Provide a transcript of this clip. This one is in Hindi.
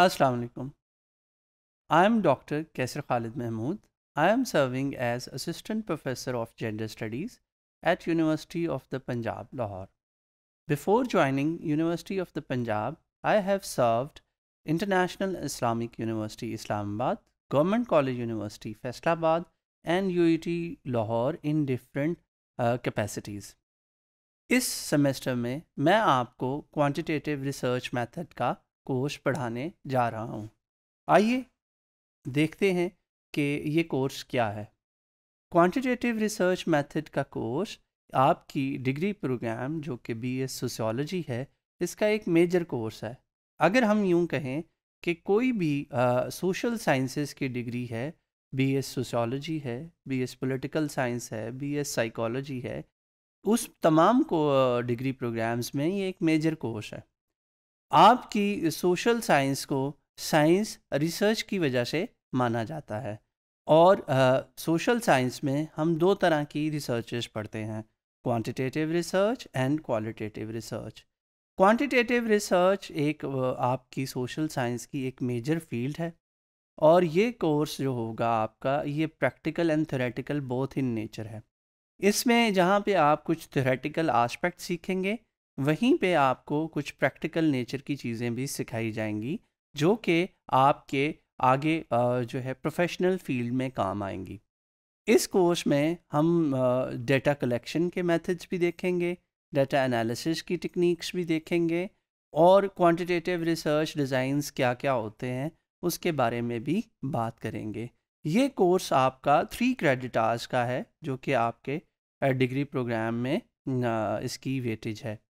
Assalamu alaikum. I am Dr. Kesar Khalid Mahmood. I am serving as Assistant Professor of Gender Studies at University of the Punjab, Lahore. Before joining University of the Punjab, I have served International Islamic University Islamabad, Government College University Faisalabad and UET Lahore in different capacities uh, इस सेमेस्टर में मैं आपको क्वांटिटेटिव रिसर्च मेथड का कोर्स पढ़ाने जा रहा हूँ आइए देखते हैं कि ये कोर्स क्या है क्वांटिटेटिव रिसर्च मेथड का कोर्स आपकी डिग्री प्रोग्राम जो कि बी एस सोशियोलॉजी है इसका एक मेजर कोर्स है अगर हम यूं कहें कि कोई भी सोशल साइंसेस की डिग्री है बी एस सोशियोलॉजी है बी एस पोलिटिकल साइंस है बी एस साइकोलॉजी है उस तमाम को डिग्री प्रोग्राम्स में ये एक मेजर कोर्स है आपकी सोशल साइंस को साइंस रिसर्च की वजह से माना जाता है और सोशल साइंस में हम दो तरह की रिसर्चेस पढ़ते हैं quantitative research and qualitative research quantitative research एक आपकी सोशल साइंस की एक मेजर फील्ड है और ये कोर्स जो होगा आपका ये practical and theoretical both in nature है इसमें जहाँ पे आप कुछ थोरेटिकल आस्पेक्ट सीखेंगे वहीं पे आपको कुछ प्रैक्टिकल नेचर की चीज़ें भी सिखाई जाएंगी जो कि आपके आगे जो है प्रोफेशनल फील्ड में काम आएंगी इस कोर्स में हम डेटा कलेक्शन के मेथड्स भी देखेंगे डेटा एनालिसिस की टेक्निक्स भी देखेंगे और क्वांटिटेटिव रिसर्च डिज़ाइंस क्या क्या होते हैं उसके बारे में भी बात करेंगे ये कोर्स आपका थ्री क्रेडिट आवर्स का है जो कि आपके डिग्री प्रोग्राम में इसकी वेटेज है